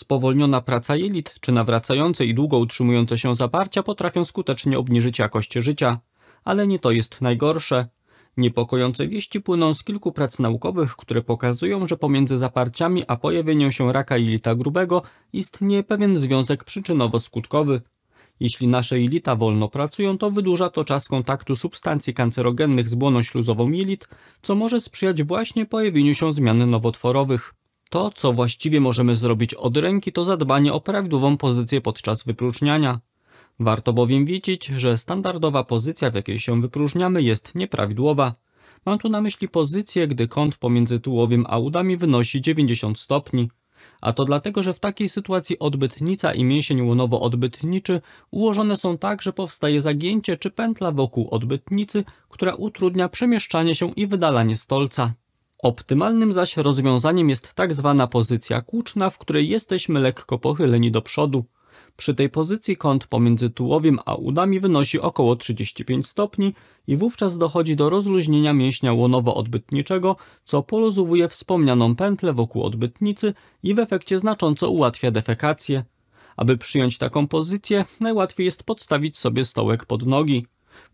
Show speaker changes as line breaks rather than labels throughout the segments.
spowolniona praca jelit czy nawracające i długo utrzymujące się zaparcia potrafią skutecznie obniżyć jakość życia. Ale nie to jest najgorsze. Niepokojące wieści płyną z kilku prac naukowych, które pokazują, że pomiędzy zaparciami a pojawieniem się raka jelita grubego istnieje pewien związek przyczynowo-skutkowy. Jeśli nasze jelita wolno pracują, to wydłuża to czas kontaktu substancji kancerogennych z błoną śluzową jelit, co może sprzyjać właśnie pojawieniu się zmian nowotworowych. To, co właściwie możemy zrobić od ręki, to zadbanie o prawidłową pozycję podczas wypróżniania. Warto bowiem wiedzieć, że standardowa pozycja, w jakiej się wypróżniamy, jest nieprawidłowa. Mam tu na myśli pozycję, gdy kąt pomiędzy tułowiem a udami wynosi 90 stopni. A to dlatego, że w takiej sytuacji odbytnica i mięsień łonowo-odbytniczy ułożone są tak, że powstaje zagięcie czy pętla wokół odbytnicy, która utrudnia przemieszczanie się i wydalanie stolca. Optymalnym zaś rozwiązaniem jest tak zwana pozycja kłuczna, w której jesteśmy lekko pochyleni do przodu. Przy tej pozycji kąt pomiędzy tułowiem a udami wynosi około 35 stopni i wówczas dochodzi do rozluźnienia mięśnia łonowo-odbytniczego, co poluzowuje wspomnianą pętlę wokół odbytnicy i w efekcie znacząco ułatwia defekację. Aby przyjąć taką pozycję, najłatwiej jest podstawić sobie stołek pod nogi.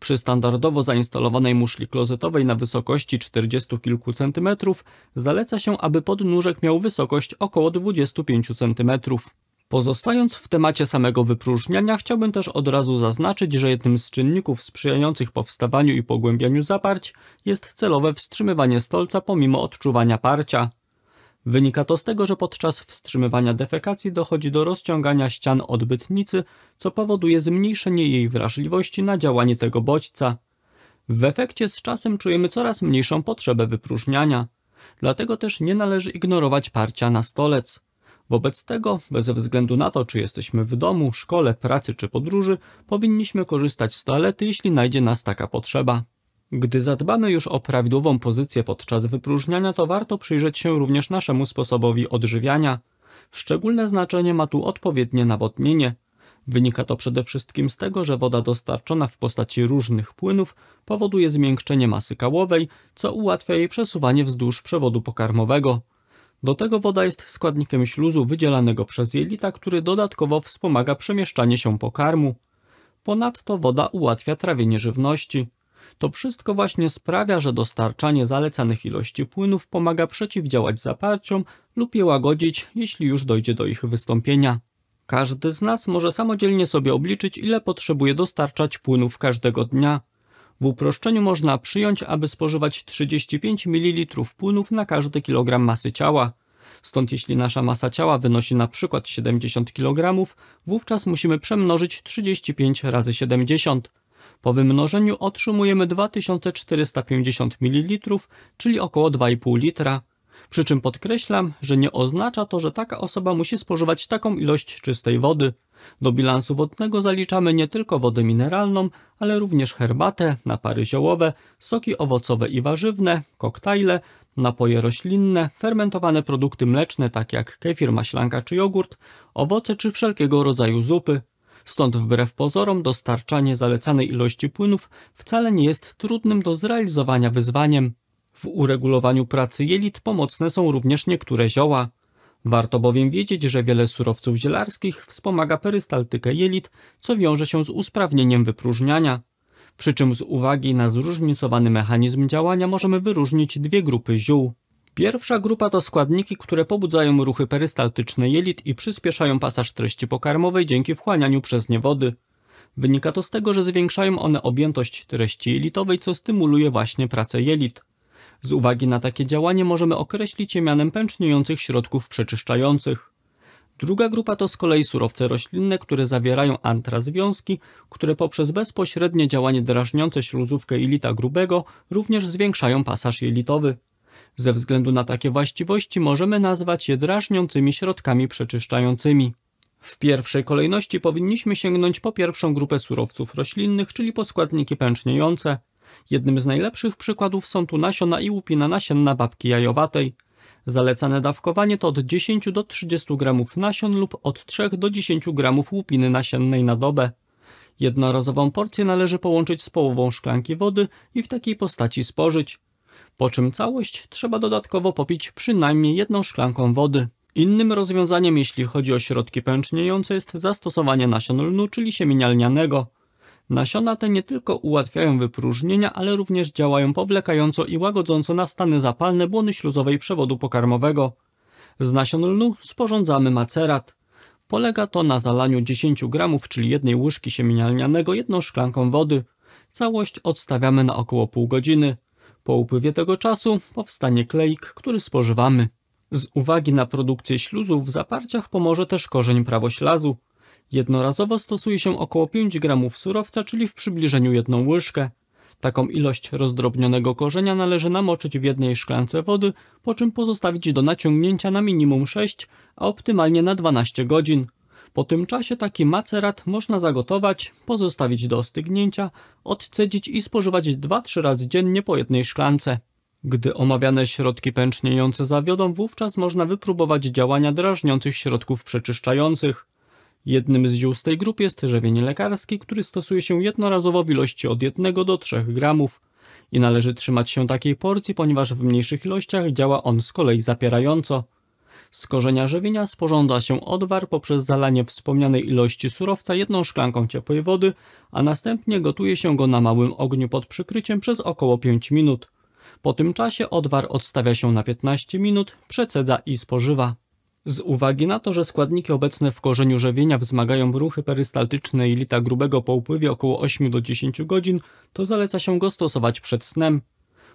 Przy standardowo zainstalowanej muszli klozetowej na wysokości 40 kilku centymetrów zaleca się, aby podnóżek miał wysokość około 25 centymetrów. Pozostając w temacie samego wypróżniania, chciałbym też od razu zaznaczyć, że jednym z czynników sprzyjających powstawaniu i pogłębianiu zaparć jest celowe wstrzymywanie stolca pomimo odczuwania parcia. Wynika to z tego, że podczas wstrzymywania defekacji dochodzi do rozciągania ścian odbytnicy, co powoduje zmniejszenie jej wrażliwości na działanie tego bodźca. W efekcie z czasem czujemy coraz mniejszą potrzebę wypróżniania. Dlatego też nie należy ignorować parcia na stolec. Wobec tego, bez względu na to, czy jesteśmy w domu, szkole, pracy czy podróży, powinniśmy korzystać z toalety, jeśli najdzie nas taka potrzeba. Gdy zadbamy już o prawidłową pozycję podczas wypróżniania, to warto przyjrzeć się również naszemu sposobowi odżywiania. Szczególne znaczenie ma tu odpowiednie nawodnienie. Wynika to przede wszystkim z tego, że woda dostarczona w postaci różnych płynów powoduje zmiękczenie masy kałowej, co ułatwia jej przesuwanie wzdłuż przewodu pokarmowego. Do tego woda jest składnikiem śluzu wydzielanego przez jelita, który dodatkowo wspomaga przemieszczanie się pokarmu. Ponadto woda ułatwia trawienie żywności. To wszystko właśnie sprawia, że dostarczanie zalecanych ilości płynów pomaga przeciwdziałać zaparciom lub je łagodzić, jeśli już dojdzie do ich wystąpienia. Każdy z nas może samodzielnie sobie obliczyć, ile potrzebuje dostarczać płynów każdego dnia. W uproszczeniu można przyjąć, aby spożywać 35 ml płynów na każdy kilogram masy ciała. Stąd jeśli nasza masa ciała wynosi na przykład 70 kg, wówczas musimy przemnożyć 35 razy 70. Po wymnożeniu otrzymujemy 2450 ml, czyli około 2,5 litra. Przy czym podkreślam, że nie oznacza to, że taka osoba musi spożywać taką ilość czystej wody. Do bilansu wodnego zaliczamy nie tylko wodę mineralną, ale również herbatę, napary ziołowe, soki owocowe i warzywne, koktajle, napoje roślinne, fermentowane produkty mleczne takie jak kefir, maślanka czy jogurt, owoce czy wszelkiego rodzaju zupy. Stąd wbrew pozorom dostarczanie zalecanej ilości płynów wcale nie jest trudnym do zrealizowania wyzwaniem. W uregulowaniu pracy jelit pomocne są również niektóre zioła. Warto bowiem wiedzieć, że wiele surowców zielarskich wspomaga perystaltykę jelit, co wiąże się z usprawnieniem wypróżniania. Przy czym z uwagi na zróżnicowany mechanizm działania możemy wyróżnić dwie grupy ziół. Pierwsza grupa to składniki, które pobudzają ruchy perystaltyczne jelit i przyspieszają pasaż treści pokarmowej dzięki wchłanianiu przez nie wody. Wynika to z tego, że zwiększają one objętość treści jelitowej, co stymuluje właśnie pracę jelit. Z uwagi na takie działanie możemy określić je mianem pęczniejących środków przeczyszczających. Druga grupa to z kolei surowce roślinne, które zawierają antrazwiązki, które poprzez bezpośrednie działanie drażniące śluzówkę jelita grubego również zwiększają pasaż jelitowy. Ze względu na takie właściwości możemy nazwać je drażniącymi środkami przeczyszczającymi. W pierwszej kolejności powinniśmy sięgnąć po pierwszą grupę surowców roślinnych, czyli po składniki pęczniejące. Jednym z najlepszych przykładów są tu nasiona i łupina nasienna babki jajowatej. Zalecane dawkowanie to od 10 do 30 gramów nasion lub od 3 do 10 gramów łupiny nasiennej na dobę. Jednorazową porcję należy połączyć z połową szklanki wody i w takiej postaci spożyć po czym całość trzeba dodatkowo popić przynajmniej jedną szklanką wody. Innym rozwiązaniem, jeśli chodzi o środki pęczniejące, jest zastosowanie nasion lnu, czyli siemienia lnianego. Nasiona te nie tylko ułatwiają wypróżnienia, ale również działają powlekająco i łagodząco na stany zapalne błony śluzowej przewodu pokarmowego. Z nasion lnu sporządzamy macerat. Polega to na zalaniu 10 gramów, czyli jednej łyżki siemienia lnianego jedną szklanką wody. Całość odstawiamy na około pół godziny. Po upływie tego czasu powstanie kleik, który spożywamy. Z uwagi na produkcję śluzu w zaparciach pomoże też korzeń prawoślazu. Jednorazowo stosuje się około 5 gramów surowca, czyli w przybliżeniu jedną łyżkę. Taką ilość rozdrobnionego korzenia należy namoczyć w jednej szklance wody, po czym pozostawić do naciągnięcia na minimum 6, a optymalnie na 12 godzin. Po tym czasie taki macerat można zagotować, pozostawić do ostygnięcia, odcedzić i spożywać 2-3 razy dziennie po jednej szklance. Gdy omawiane środki pęczniejące zawiodą, wówczas można wypróbować działania drażniących środków przeczyszczających. Jednym z ziół z tej grupy jest żywienie lekarskie, który stosuje się jednorazowo w ilości od 1 do 3 gramów. I należy trzymać się takiej porcji, ponieważ w mniejszych ilościach działa on z kolei zapierająco. Z korzenia żywienia sporządza się odwar poprzez zalanie wspomnianej ilości surowca jedną szklanką ciepłej wody, a następnie gotuje się go na małym ogniu pod przykryciem przez około 5 minut. Po tym czasie odwar odstawia się na 15 minut, przecedza i spożywa. Z uwagi na to, że składniki obecne w korzeniu żywienia wzmagają ruchy perystaltyczne i lita grubego po upływie około 8 do 10 godzin, to zaleca się go stosować przed snem.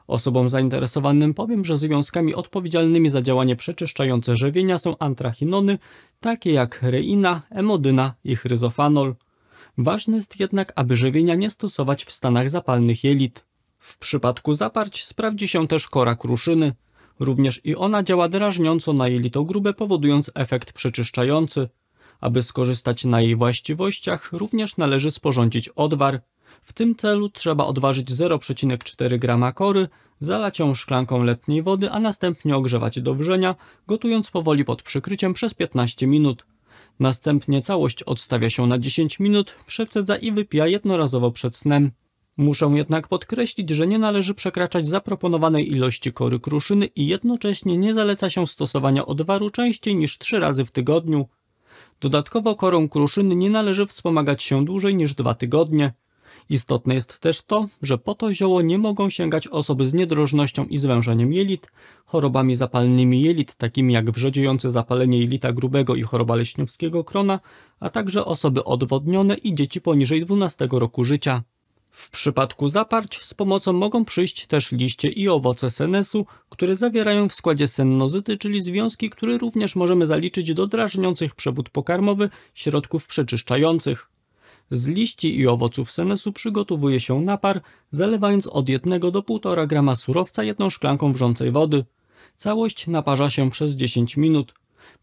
Osobom zainteresowanym powiem, że związkami odpowiedzialnymi za działanie przeczyszczające żywienia są antrachinony, takie jak reina, emodyna i chryzofanol. Ważne jest jednak, aby żywienia nie stosować w stanach zapalnych jelit. W przypadku zaparć sprawdzi się też kora kruszyny. Również i ona działa drażniąco na jelito grube, powodując efekt przeczyszczający. Aby skorzystać na jej właściwościach, również należy sporządzić odwar. W tym celu trzeba odważyć 0,4 g kory, zalać ją szklanką letniej wody, a następnie ogrzewać do wrzenia, gotując powoli pod przykryciem przez 15 minut. Następnie całość odstawia się na 10 minut, przecedza i wypija jednorazowo przed snem. Muszę jednak podkreślić, że nie należy przekraczać zaproponowanej ilości kory kruszyny i jednocześnie nie zaleca się stosowania odwaru częściej niż 3 razy w tygodniu. Dodatkowo korą kruszyny nie należy wspomagać się dłużej niż 2 tygodnie. Istotne jest też to, że po to zioło nie mogą sięgać osoby z niedrożnością i zwężeniem jelit, chorobami zapalnymi jelit, takimi jak wrzodziejące zapalenie jelita grubego i choroba leśniowskiego krona, a także osoby odwodnione i dzieci poniżej 12 roku życia. W przypadku zaparć z pomocą mogą przyjść też liście i owoce senesu, które zawierają w składzie sennozyty, czyli związki, które również możemy zaliczyć do drażniących przewód pokarmowy środków przeczyszczających. Z liści i owoców senesu przygotowuje się napar, zalewając od 1 do 1,5 grama surowca jedną szklanką wrzącej wody. Całość naparza się przez 10 minut.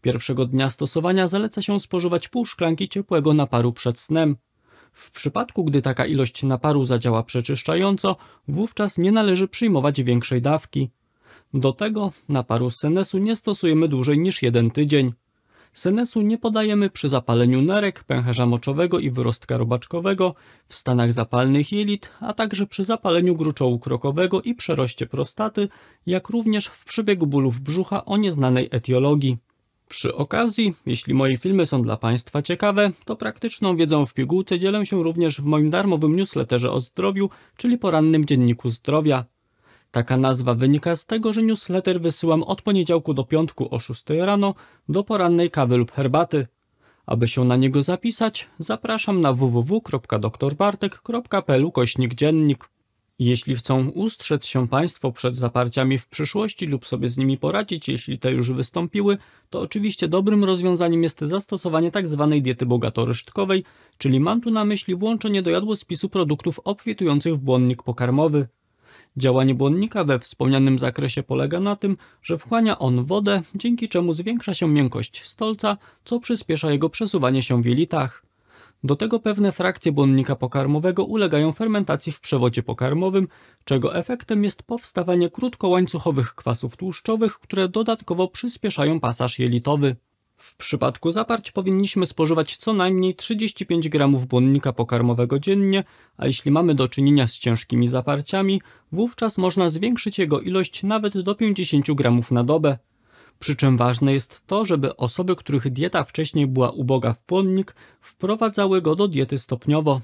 Pierwszego dnia stosowania zaleca się spożywać pół szklanki ciepłego naparu przed snem. W przypadku, gdy taka ilość naparu zadziała przeczyszczająco, wówczas nie należy przyjmować większej dawki. Do tego naparu senesu nie stosujemy dłużej niż jeden tydzień. Senesu nie podajemy przy zapaleniu nerek, pęcherza moczowego i wyrostka robaczkowego, w stanach zapalnych jelit, a także przy zapaleniu gruczołu krokowego i przeroście prostaty, jak również w przebiegu bólów brzucha o nieznanej etiologii. Przy okazji, jeśli moje filmy są dla Państwa ciekawe, to praktyczną wiedzą w pigułce dzielę się również w moim darmowym newsletterze o zdrowiu, czyli porannym dzienniku zdrowia. Taka nazwa wynika z tego, że newsletter wysyłam od poniedziałku do piątku o 6 rano do porannej kawy lub herbaty. Aby się na niego zapisać, zapraszam na www.doktorbartek.pl kośnik dziennik. Jeśli chcą ustrzec się Państwo przed zaparciami w przyszłości lub sobie z nimi poradzić, jeśli te już wystąpiły, to oczywiście dobrym rozwiązaniem jest zastosowanie tzw. Tak diety bogatorysztkowej, czyli mam tu na myśli włączenie do jadłospisu produktów obfitujących w błonnik pokarmowy. Działanie błonnika we wspomnianym zakresie polega na tym, że wchłania on wodę, dzięki czemu zwiększa się miękkość stolca, co przyspiesza jego przesuwanie się w jelitach. Do tego pewne frakcje błonnika pokarmowego ulegają fermentacji w przewodzie pokarmowym, czego efektem jest powstawanie krótkołańcuchowych kwasów tłuszczowych, które dodatkowo przyspieszają pasaż jelitowy. W przypadku zaparć powinniśmy spożywać co najmniej 35 g błonnika pokarmowego dziennie, a jeśli mamy do czynienia z ciężkimi zaparciami, wówczas można zwiększyć jego ilość nawet do 50 g na dobę. Przy czym ważne jest to, żeby osoby, których dieta wcześniej była uboga w błonnik, wprowadzały go do diety stopniowo.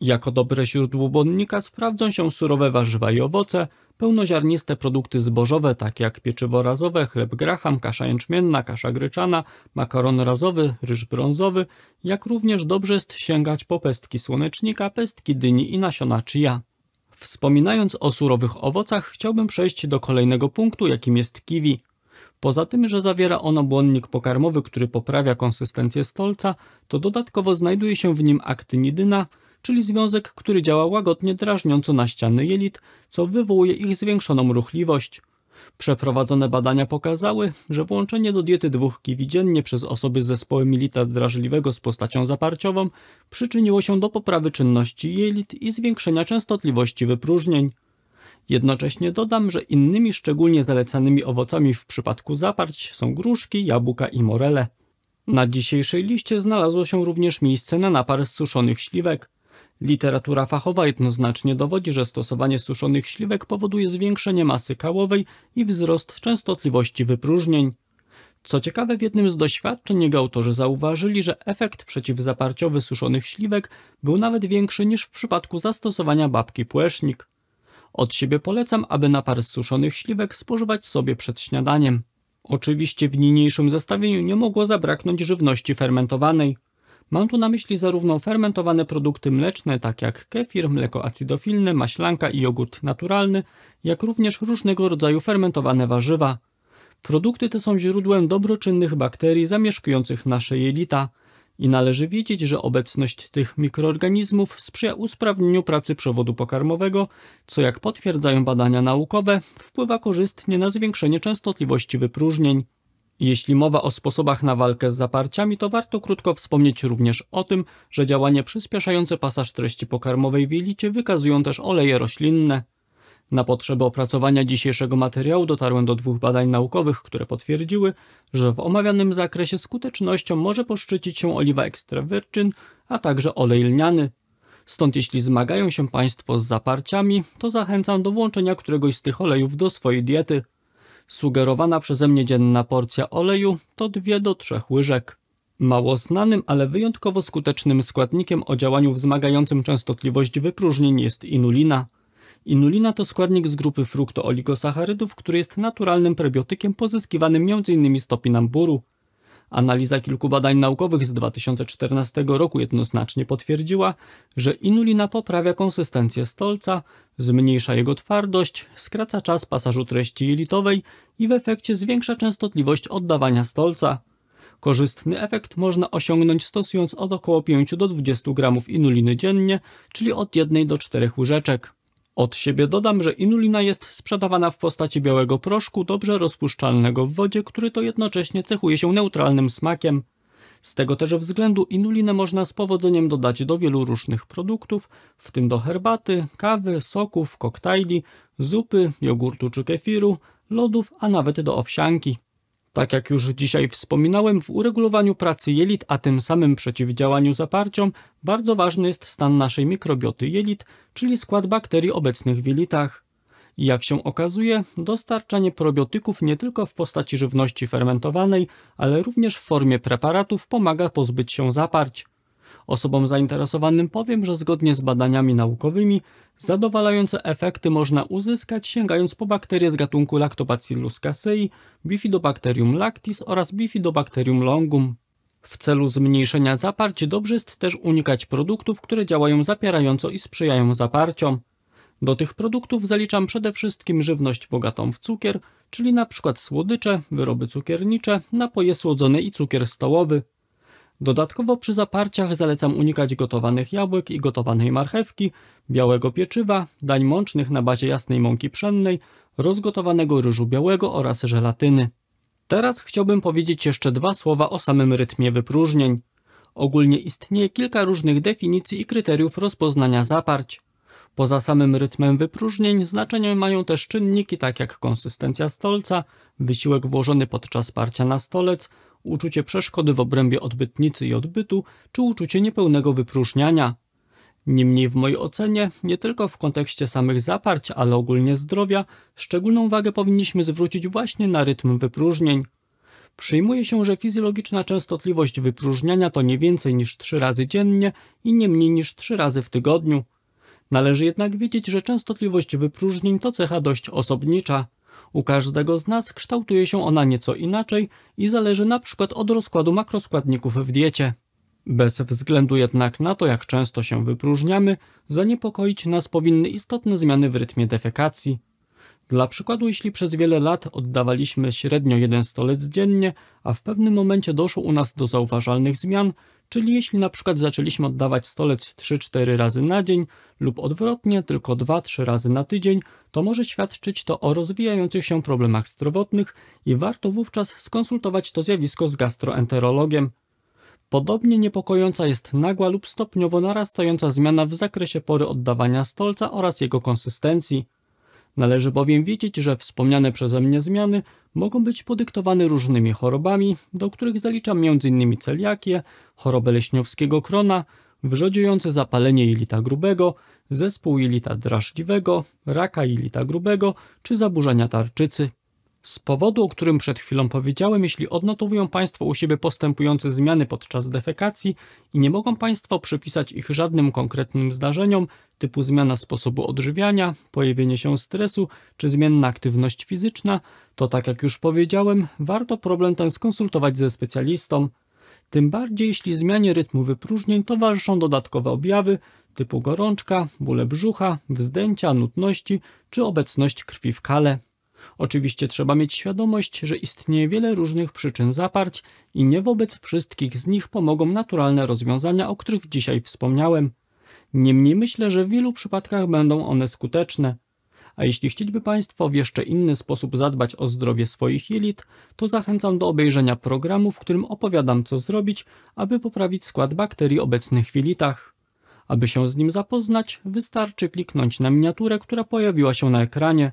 Jako dobre źródło błonnika sprawdzą się surowe warzywa i owoce, Pełnoziarniste produkty zbożowe, takie jak pieczywo razowe, chleb graham, kasza jęczmienna, kasza gryczana, makaron razowy, ryż brązowy, jak również dobrze jest sięgać po pestki słonecznika, pestki dyni i nasiona chia. Wspominając o surowych owocach, chciałbym przejść do kolejnego punktu, jakim jest kiwi. Poza tym, że zawiera ono błonnik pokarmowy, który poprawia konsystencję stolca, to dodatkowo znajduje się w nim aktynidyna, czyli związek, który działa łagodnie drażniąco na ściany jelit, co wywołuje ich zwiększoną ruchliwość. Przeprowadzone badania pokazały, że włączenie do diety dwóch kiwi dziennie przez osoby z zespołem jelita drażliwego z postacią zaparciową przyczyniło się do poprawy czynności jelit i zwiększenia częstotliwości wypróżnień. Jednocześnie dodam, że innymi szczególnie zalecanymi owocami w przypadku zaparć są gruszki, jabłka i morele. Na dzisiejszej liście znalazło się również miejsce na napar z suszonych śliwek. Literatura fachowa jednoznacznie dowodzi, że stosowanie suszonych śliwek powoduje zwiększenie masy kałowej i wzrost częstotliwości wypróżnień. Co ciekawe, w jednym z doświadczeń jego autorzy zauważyli, że efekt przeciwzaparciowy suszonych śliwek był nawet większy niż w przypadku zastosowania babki płesznik. Od siebie polecam, aby napar z suszonych śliwek spożywać sobie przed śniadaniem. Oczywiście w niniejszym zestawieniu nie mogło zabraknąć żywności fermentowanej. Mam tu na myśli zarówno fermentowane produkty mleczne, tak jak kefir, mleko acydofilne, maślanka i jogurt naturalny, jak również różnego rodzaju fermentowane warzywa. Produkty te są źródłem dobroczynnych bakterii zamieszkujących nasze jelita i należy wiedzieć, że obecność tych mikroorganizmów sprzyja usprawnieniu pracy przewodu pokarmowego, co jak potwierdzają badania naukowe, wpływa korzystnie na zwiększenie częstotliwości wypróżnień. Jeśli mowa o sposobach na walkę z zaparciami, to warto krótko wspomnieć również o tym, że działanie przyspieszające pasaż treści pokarmowej w jelicie wykazują też oleje roślinne. Na potrzeby opracowania dzisiejszego materiału dotarłem do dwóch badań naukowych, które potwierdziły, że w omawianym zakresie skutecznością może poszczycić się oliwa extra virgin, a także olej lniany. Stąd jeśli zmagają się Państwo z zaparciami, to zachęcam do włączenia któregoś z tych olejów do swojej diety. Sugerowana przeze mnie dzienna porcja oleju to 2 do 3 łyżek. Mało znanym, ale wyjątkowo skutecznym składnikiem o działaniu wzmagającym częstotliwość wypróżnień jest inulina. Inulina to składnik z grupy fruktooligosacharydów, który jest naturalnym prebiotykiem pozyskiwanym m.in. z topinamburu. Analiza kilku badań naukowych z 2014 roku jednoznacznie potwierdziła, że inulina poprawia konsystencję stolca, zmniejsza jego twardość, skraca czas pasażu treści jelitowej i w efekcie zwiększa częstotliwość oddawania stolca. Korzystny efekt można osiągnąć stosując od około 5 do 20 gramów inuliny dziennie, czyli od 1 do 4 łyżeczek. Od siebie dodam, że inulina jest sprzedawana w postaci białego proszku dobrze rozpuszczalnego w wodzie, który to jednocześnie cechuje się neutralnym smakiem. Z tego też względu inulinę można z powodzeniem dodać do wielu różnych produktów, w tym do herbaty, kawy, soków, koktajli, zupy, jogurtu czy kefiru, lodów, a nawet do owsianki. Tak jak już dzisiaj wspominałem, w uregulowaniu pracy jelit, a tym samym przeciwdziałaniu zaparciom, bardzo ważny jest stan naszej mikrobioty jelit, czyli skład bakterii obecnych w jelitach. I jak się okazuje, dostarczanie probiotyków nie tylko w postaci żywności fermentowanej, ale również w formie preparatów pomaga pozbyć się zaparć. Osobom zainteresowanym powiem, że zgodnie z badaniami naukowymi zadowalające efekty można uzyskać sięgając po bakterie z gatunku Lactobacillus casei, Bifidobacterium lactis oraz Bifidobacterium longum. W celu zmniejszenia zaparć dobrze jest też unikać produktów, które działają zapierająco i sprzyjają zaparciom. Do tych produktów zaliczam przede wszystkim żywność bogatą w cukier, czyli np. słodycze, wyroby cukiernicze, napoje słodzone i cukier stołowy. Dodatkowo przy zaparciach zalecam unikać gotowanych jabłek i gotowanej marchewki, białego pieczywa, dań mącznych na bazie jasnej mąki pszennej, rozgotowanego ryżu białego oraz żelatyny. Teraz chciałbym powiedzieć jeszcze dwa słowa o samym rytmie wypróżnień. Ogólnie istnieje kilka różnych definicji i kryteriów rozpoznania zaparć. Poza samym rytmem wypróżnień znaczenie mają też czynniki tak jak konsystencja stolca, wysiłek włożony podczas parcia na stolec, uczucie przeszkody w obrębie odbytnicy i odbytu, czy uczucie niepełnego wypróżniania. Niemniej w mojej ocenie, nie tylko w kontekście samych zaparć, ale ogólnie zdrowia, szczególną wagę powinniśmy zwrócić właśnie na rytm wypróżnień. Przyjmuje się, że fizjologiczna częstotliwość wypróżniania to nie więcej niż 3 razy dziennie i nie mniej niż 3 razy w tygodniu. Należy jednak wiedzieć, że częstotliwość wypróżnień to cecha dość osobnicza. U każdego z nas kształtuje się ona nieco inaczej i zależy na przykład od rozkładu makroskładników w diecie. Bez względu jednak na to, jak często się wypróżniamy, zaniepokoić nas powinny istotne zmiany w rytmie defekacji. Dla przykładu, jeśli przez wiele lat oddawaliśmy średnio jeden stolec dziennie, a w pewnym momencie doszło u nas do zauważalnych zmian, Czyli jeśli na przykład zaczęliśmy oddawać stolec 3-4 razy na dzień lub odwrotnie tylko 2-3 razy na tydzień, to może świadczyć to o rozwijających się problemach zdrowotnych i warto wówczas skonsultować to zjawisko z gastroenterologiem. Podobnie niepokojąca jest nagła lub stopniowo narastająca zmiana w zakresie pory oddawania stolca oraz jego konsystencji. Należy bowiem wiedzieć, że wspomniane przeze mnie zmiany mogą być podyktowane różnymi chorobami, do których zaliczam m.in. celiakię, chorobę leśniowskiego krona, wrzodziejące zapalenie jelita grubego, zespół jelita drażliwego, raka jelita grubego czy zaburzenia tarczycy. Z powodu, o którym przed chwilą powiedziałem, jeśli odnotowują Państwo u siebie postępujące zmiany podczas defekacji i nie mogą Państwo przypisać ich żadnym konkretnym zdarzeniom, typu zmiana sposobu odżywiania, pojawienie się stresu czy zmienna aktywność fizyczna, to tak jak już powiedziałem, warto problem ten skonsultować ze specjalistą. Tym bardziej jeśli zmianie rytmu wypróżnień towarzyszą dodatkowe objawy typu gorączka, bóle brzucha, wzdęcia, nudności czy obecność krwi w kale. Oczywiście trzeba mieć świadomość, że istnieje wiele różnych przyczyn zaparć i nie wobec wszystkich z nich pomogą naturalne rozwiązania, o których dzisiaj wspomniałem. Niemniej myślę, że w wielu przypadkach będą one skuteczne. A jeśli chcieliby Państwo w jeszcze inny sposób zadbać o zdrowie swoich jelit, to zachęcam do obejrzenia programu, w którym opowiadam co zrobić, aby poprawić skład bakterii obecnych w jelitach. Aby się z nim zapoznać, wystarczy kliknąć na miniaturę, która pojawiła się na ekranie.